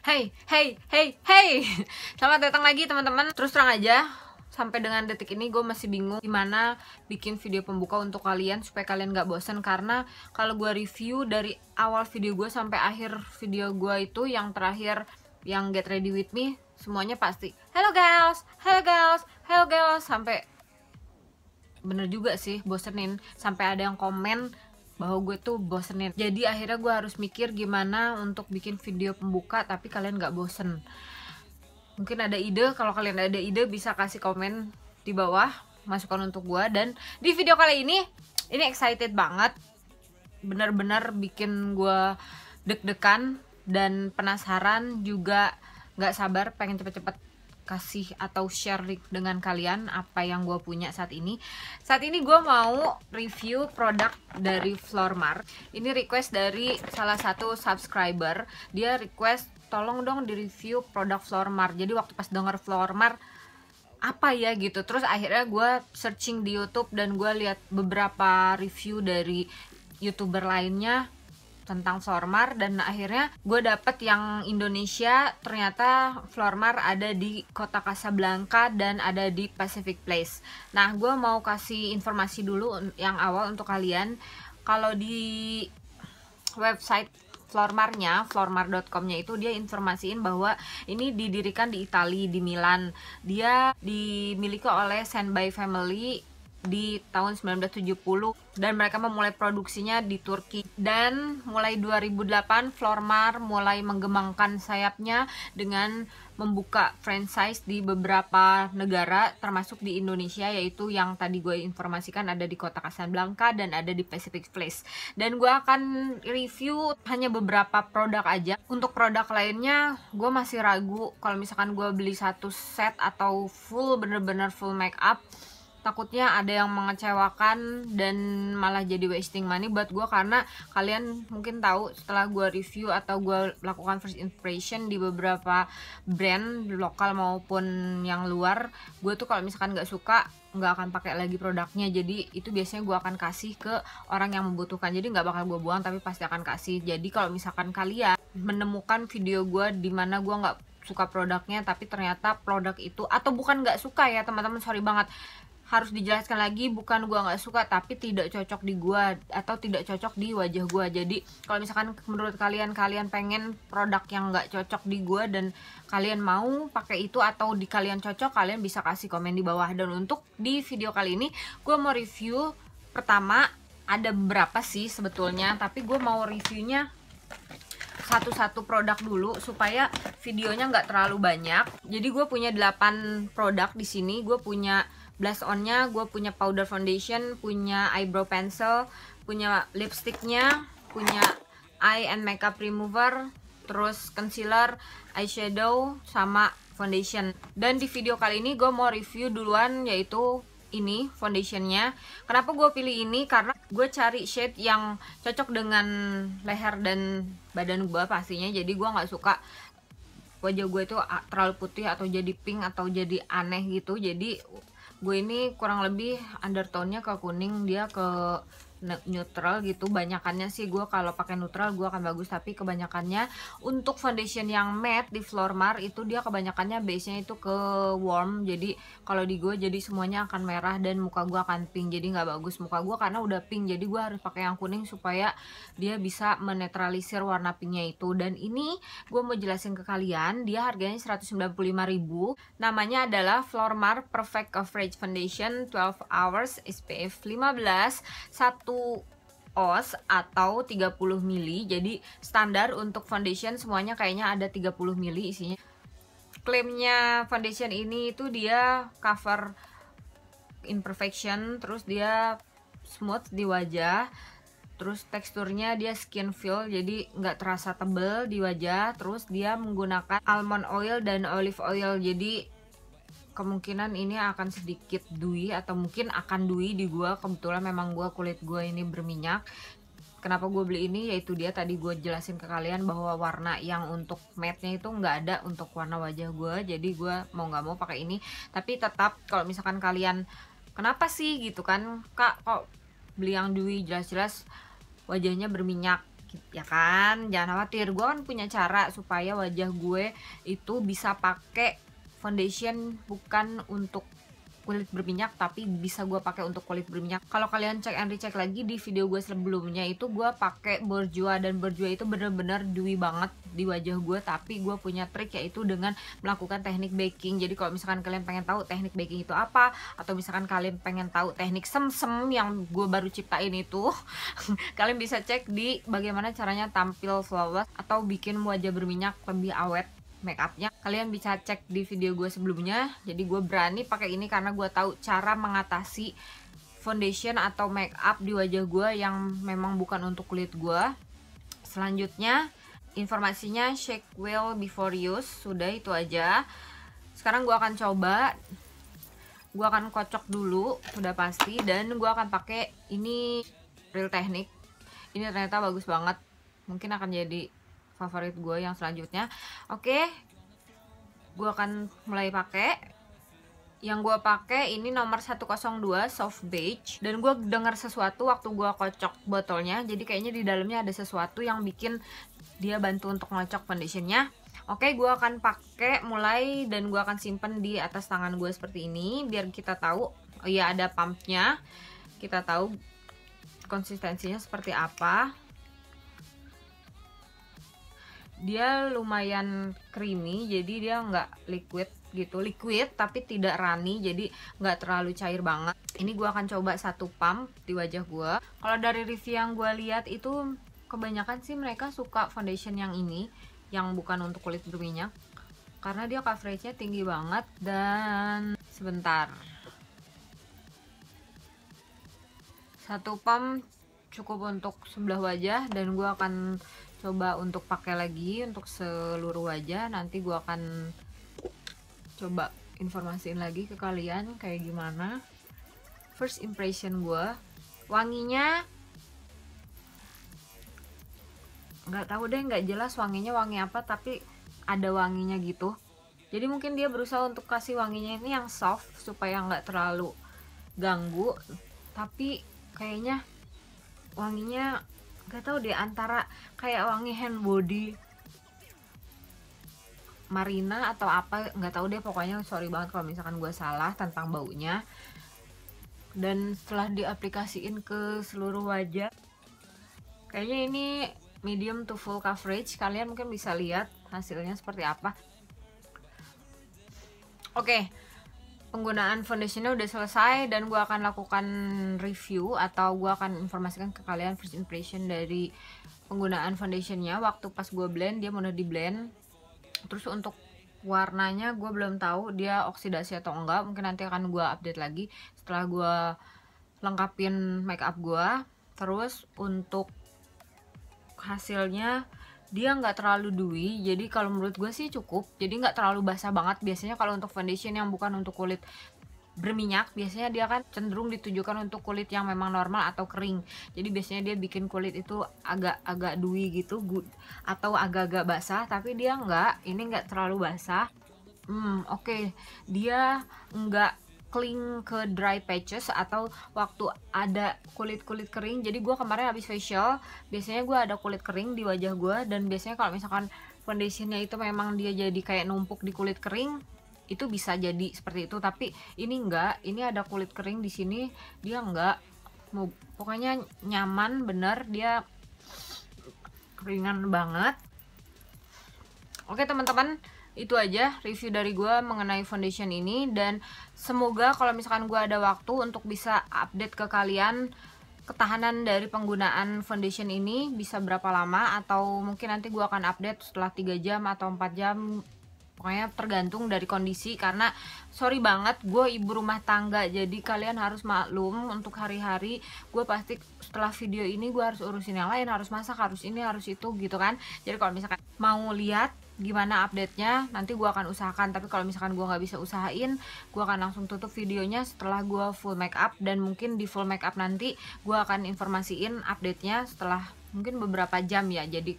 Hey, hey, hey, hey. Selamat datang lagi teman-teman. Terus terang aja, sampai dengan detik ini gue masih bingung gimana bikin video pembuka untuk kalian supaya kalian gak bosen karena kalau gue review dari awal video gue sampai akhir video gue itu yang terakhir yang get ready with me semuanya pasti hello girls, hello girls, hello girls sampai bener juga sih bosenin sampai ada yang komen bahwa gue tuh bosenin jadi akhirnya gue harus mikir gimana untuk bikin video pembuka tapi kalian gak bosen mungkin ada ide kalau kalian ada ide bisa kasih komen di bawah masukan untuk gue dan di video kali ini ini excited banget benar-benar bikin gue deg-degan dan penasaran juga nggak sabar pengen cepet-cepet kasih atau share dengan kalian apa yang gue punya saat ini saat ini gue mau review produk dari Flormar ini request dari salah satu subscriber dia request tolong dong di review produk Flormar jadi waktu pas denger Flormar apa ya gitu terus akhirnya gue searching di YouTube dan gue lihat beberapa review dari youtuber lainnya tentang Flormar dan akhirnya gue dapet yang Indonesia ternyata Flormar ada di kota Casablanca dan ada di Pacific Place. Nah gue mau kasih informasi dulu yang awal untuk kalian kalau di website Flormarnya, com-nya itu dia informasiin bahwa ini didirikan di Italia di Milan. Dia dimiliki oleh Senbai Family di tahun 1970 dan mereka memulai produksinya di Turki dan mulai 2008 Flormar mulai menggemangkan sayapnya dengan membuka franchise di beberapa negara termasuk di Indonesia yaitu yang tadi gue informasikan ada di kota Casablanca dan ada di Pacific Place dan gue akan review hanya beberapa produk aja untuk produk lainnya gue masih ragu kalau misalkan gue beli satu set atau full bener-bener full make up takutnya ada yang mengecewakan dan malah jadi wasting money buat gue karena kalian mungkin tahu setelah gue review atau gue lakukan first impression di beberapa brand lokal maupun yang luar gue tuh kalau misalkan nggak suka nggak akan pakai lagi produknya jadi itu biasanya gue akan kasih ke orang yang membutuhkan jadi nggak bakal gue buang tapi pasti akan kasih jadi kalau misalkan kalian menemukan video gue di mana gue nggak suka produknya tapi ternyata produk itu atau bukan nggak suka ya teman-teman sorry banget harus dijelaskan lagi bukan gue nggak suka tapi tidak cocok di gue atau tidak cocok di wajah gue jadi kalau misalkan menurut kalian kalian pengen produk yang nggak cocok di gue dan kalian mau pakai itu atau di kalian cocok kalian bisa kasih komen di bawah dan untuk di video kali ini gue mau review pertama ada berapa sih sebetulnya tapi gue mau reviewnya satu-satu produk dulu supaya videonya nggak terlalu banyak jadi gue punya 8 produk di sini gue punya blush onnya gue punya powder foundation punya eyebrow pencil punya lipsticknya punya eye and makeup remover terus concealer eyeshadow sama foundation dan di video kali ini gue mau review duluan yaitu ini foundationnya kenapa gue pilih ini karena gue cari shade yang cocok dengan leher dan badan gue pastinya jadi gue nggak suka wajah gue itu terlalu putih atau jadi pink atau jadi aneh gitu jadi gue ini kurang lebih undertone-nya ke kuning dia ke neutral gitu banyakannya sih gue kalau pakai neutral gue akan bagus tapi kebanyakannya untuk foundation yang matte di Flormar itu dia kebanyakannya base nya itu ke warm jadi kalau di gue jadi semuanya akan merah dan muka gue akan pink jadi nggak bagus muka gue karena udah pink jadi gue harus pakai yang kuning supaya dia bisa menetralisir warna pinknya itu dan ini gue mau jelasin ke kalian dia harganya 195.000 namanya adalah Flormar Perfect Coverage Foundation 12 Hours SPF 15 satu satu oz atau 30 mili jadi standar untuk foundation semuanya kayaknya ada 30 mili isinya klaimnya foundation ini itu dia cover imperfection terus dia smooth di wajah terus teksturnya dia skin feel jadi nggak terasa tebel di wajah terus dia menggunakan almond oil dan olive oil jadi kemungkinan ini akan sedikit dui atau mungkin akan dui di gua kebetulan memang gua kulit gua ini berminyak kenapa gue beli ini yaitu dia tadi gue jelasin ke kalian bahwa warna yang untuk matte nya itu nggak ada untuk warna wajah gue jadi gue mau nggak mau pakai ini tapi tetap kalau misalkan kalian kenapa sih gitu kan kak kok beli yang Dwi jelas-jelas wajahnya berminyak ya kan jangan khawatir gue kan punya cara supaya wajah gue itu bisa pakai foundation bukan untuk kulit berminyak tapi bisa gue pakai untuk kulit berminyak kalau kalian cek and recheck lagi di video gue sebelumnya itu gue pakai borjua dan borjua itu bener-bener dewi banget di wajah gue tapi gue punya trik yaitu dengan melakukan teknik baking jadi kalau misalkan kalian pengen tahu teknik baking itu apa atau misalkan kalian pengen tahu teknik sem-sem yang gue baru ciptain itu kalian bisa cek di bagaimana caranya tampil flawless atau bikin wajah berminyak lebih awet Makeupnya, kalian bisa cek di video gue sebelumnya jadi gue berani pakai ini karena gue tahu cara mengatasi foundation atau makeup di wajah gue yang memang bukan untuk kulit gue selanjutnya informasinya shake well before use sudah itu aja sekarang gue akan coba gue akan kocok dulu sudah pasti dan gue akan pakai ini real Technique. ini ternyata bagus banget mungkin akan jadi favorit gue yang selanjutnya oke okay, gue akan mulai pakai yang gue pakai ini nomor 102 soft beige dan gue dengar sesuatu waktu gue kocok botolnya jadi kayaknya di dalamnya ada sesuatu yang bikin dia bantu untuk ngocok foundationnya oke gue akan pakai mulai dan gue akan simpen di atas tangan gue seperti ini biar kita tahu oh iya ada pumpnya kita tahu konsistensinya seperti apa dia lumayan creamy jadi dia nggak liquid gitu liquid tapi tidak runny jadi nggak terlalu cair banget ini gue akan coba satu pump di wajah gue kalau dari review yang gue lihat itu kebanyakan sih mereka suka foundation yang ini yang bukan untuk kulit berminyak karena dia coveragenya tinggi banget dan sebentar satu pump cukup untuk sebelah wajah dan gue akan coba untuk pakai lagi untuk seluruh wajah nanti gue akan coba informasiin lagi ke kalian kayak gimana first impression gue, wanginya nggak tahu deh nggak jelas wanginya wangi apa tapi ada wanginya gitu jadi mungkin dia berusaha untuk kasih wanginya ini yang soft supaya nggak terlalu ganggu tapi kayaknya wanginya gak tau deh antara kayak wangi hand body Marina atau apa nggak tahu deh pokoknya sorry banget kalau misalkan gue salah tentang baunya dan setelah diaplikasiin ke seluruh wajah kayaknya ini medium to full coverage kalian mungkin bisa lihat hasilnya seperti apa oke okay, penggunaan foundationnya udah selesai dan gue akan lakukan review atau gue akan informasikan ke kalian first impression dari penggunaan foundationnya waktu pas gue blend dia mau di blend terus untuk warnanya gue belum tahu dia oksidasi atau enggak mungkin nanti akan gue update lagi setelah gue lengkapin makeup gue terus untuk hasilnya dia nggak terlalu dewy jadi kalau menurut gue sih cukup jadi nggak terlalu basah banget biasanya kalau untuk foundation yang bukan untuk kulit berminyak biasanya dia kan cenderung ditujukan untuk kulit yang memang normal atau kering jadi biasanya dia bikin kulit itu agak agak dewy gitu good atau agak-agak basah tapi dia nggak ini nggak terlalu basah hmm oke okay. dia nggak cling ke dry patches atau waktu ada kulit-kulit kering jadi gue kemarin habis facial biasanya gue ada kulit kering di wajah gue dan biasanya kalau misalkan foundationnya itu memang dia jadi kayak numpuk di kulit kering itu bisa jadi seperti itu tapi ini enggak ini ada kulit kering di sini dia enggak mau pokoknya nyaman bener dia keringan banget oke teman-teman itu aja review dari gue mengenai foundation ini dan semoga kalau misalkan gue ada waktu untuk bisa update ke kalian ketahanan dari penggunaan foundation ini bisa berapa lama atau mungkin nanti gue akan update setelah 3 jam atau 4 jam pokoknya tergantung dari kondisi karena sorry banget gue ibu rumah tangga jadi kalian harus maklum untuk hari-hari gue pasti setelah video ini gue harus urusin yang lain harus masak harus ini harus itu gitu kan jadi kalau misalkan mau lihat gimana update-nya nanti gue akan usahakan tapi kalau misalkan gue nggak bisa usahain gue akan langsung tutup videonya setelah gue full make up dan mungkin di full make up nanti gue akan informasiin update-nya setelah mungkin beberapa jam ya jadi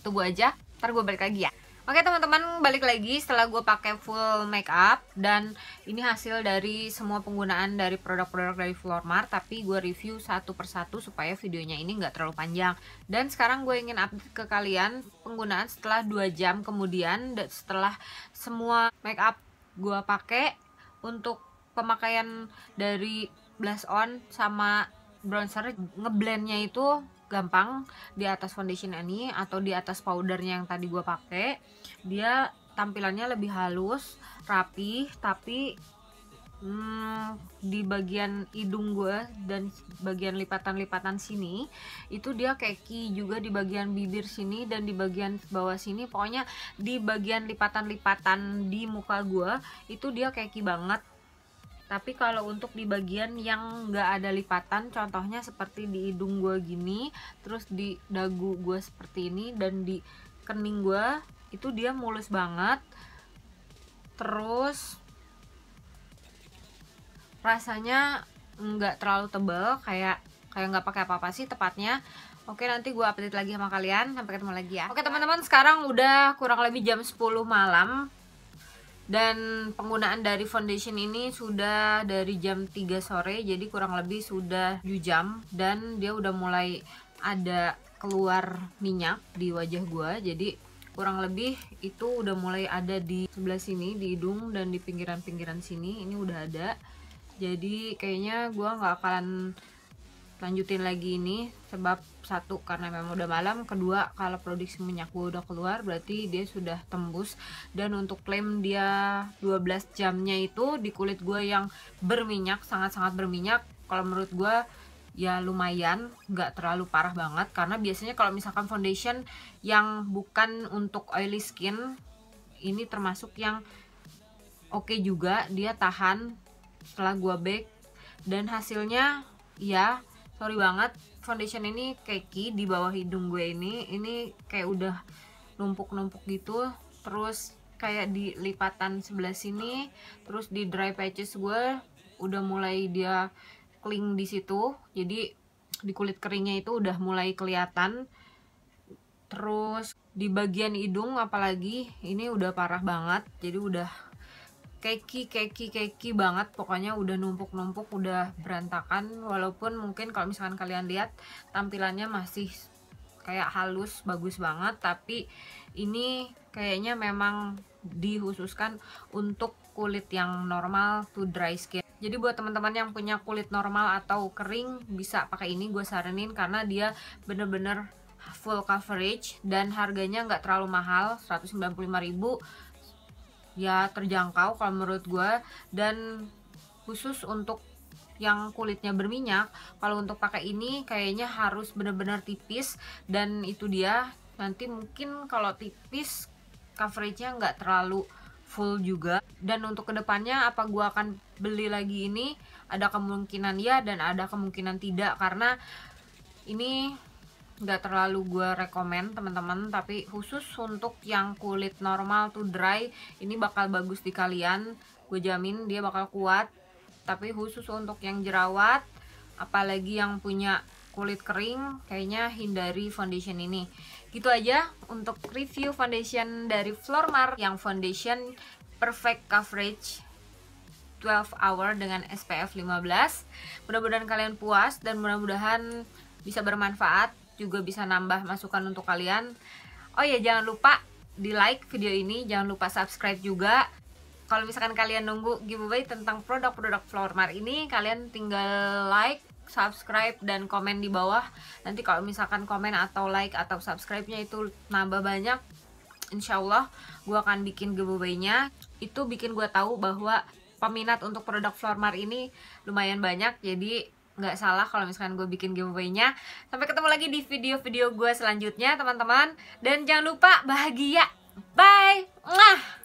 tunggu aja ntar gue balik lagi ya Oke teman-teman balik lagi setelah gue pakai full makeup dan ini hasil dari semua penggunaan dari produk-produk dari Flormar tapi gue review satu persatu supaya videonya ini nggak terlalu panjang dan sekarang gue ingin update ke kalian penggunaan setelah 2 jam kemudian setelah semua makeup gue pakai untuk pemakaian dari blush on sama bronzer ngeblendnya itu gampang di atas foundation ini atau di atas powdernya yang tadi gue pakai dia tampilannya lebih halus rapi tapi hmm, di bagian hidung gue dan bagian lipatan-lipatan sini itu dia keki juga di bagian bibir sini dan di bagian bawah sini pokoknya di bagian lipatan-lipatan di muka gue itu dia keki banget tapi kalau untuk di bagian yang nggak ada lipatan contohnya seperti di hidung gue gini terus di dagu gue seperti ini dan di kening gue itu dia mulus banget terus rasanya nggak terlalu tebel kayak kayak nggak pakai apa-apa sih tepatnya Oke nanti gue update lagi sama kalian Sampai ketemu lagi ya Oke teman-teman sekarang udah kurang lebih jam 10 malam dan penggunaan dari foundation ini sudah dari jam 3 sore jadi kurang lebih sudah 7 jam dan dia udah mulai ada keluar minyak di wajah gua jadi kurang lebih itu udah mulai ada di sebelah sini di hidung dan di pinggiran-pinggiran sini ini udah ada jadi kayaknya gua nggak akan lanjutin lagi ini sebab satu karena memang udah malam kedua kalau produksi minyak gue udah keluar berarti dia sudah tembus dan untuk klaim dia 12 jamnya itu di kulit gue yang berminyak sangat-sangat berminyak kalau menurut gue ya lumayan nggak terlalu parah banget karena biasanya kalau misalkan foundation yang bukan untuk oily skin ini termasuk yang oke okay juga dia tahan setelah gue bake dan hasilnya ya sorry banget foundation ini keki di bawah hidung gue ini ini kayak udah numpuk-numpuk gitu terus kayak di lipatan sebelah sini terus di dry patches gue udah mulai dia cling di situ jadi di kulit keringnya itu udah mulai kelihatan terus di bagian hidung apalagi ini udah parah banget jadi udah keki keki keki banget pokoknya udah numpuk numpuk udah berantakan walaupun mungkin kalau misalkan kalian lihat tampilannya masih kayak halus bagus banget tapi ini kayaknya memang dihususkan untuk kulit yang normal to dry skin jadi buat teman-teman yang punya kulit normal atau kering bisa pakai ini gue saranin karena dia bener-bener full coverage dan harganya nggak terlalu mahal 195 ribu ya terjangkau kalau menurut gue dan khusus untuk yang kulitnya berminyak kalau untuk pakai ini kayaknya harus benar-benar tipis dan itu dia nanti mungkin kalau tipis coveragenya nggak terlalu full juga dan untuk kedepannya apa gue akan beli lagi ini ada kemungkinan ya dan ada kemungkinan tidak karena ini nggak terlalu gue rekomen teman-teman tapi khusus untuk yang kulit normal to dry ini bakal bagus di kalian gue jamin dia bakal kuat tapi khusus untuk yang jerawat apalagi yang punya kulit kering kayaknya hindari foundation ini gitu aja untuk review foundation dari Flormar yang foundation perfect coverage 12 hour dengan SPF 15 mudah-mudahan kalian puas dan mudah-mudahan bisa bermanfaat juga bisa nambah masukan untuk kalian oh ya jangan lupa di like video ini jangan lupa subscribe juga kalau misalkan kalian nunggu giveaway tentang produk-produk Flormar ini kalian tinggal like subscribe dan komen di bawah nanti kalau misalkan komen atau like atau subscribe-nya itu nambah banyak insya Allah gue akan bikin giveaway-nya itu bikin gue tahu bahwa peminat untuk produk Flormar ini lumayan banyak jadi nggak salah kalau misalkan gue bikin giveaway-nya. Sampai ketemu lagi di video-video gue selanjutnya, teman-teman. Dan jangan lupa bahagia. Bye. Mwah.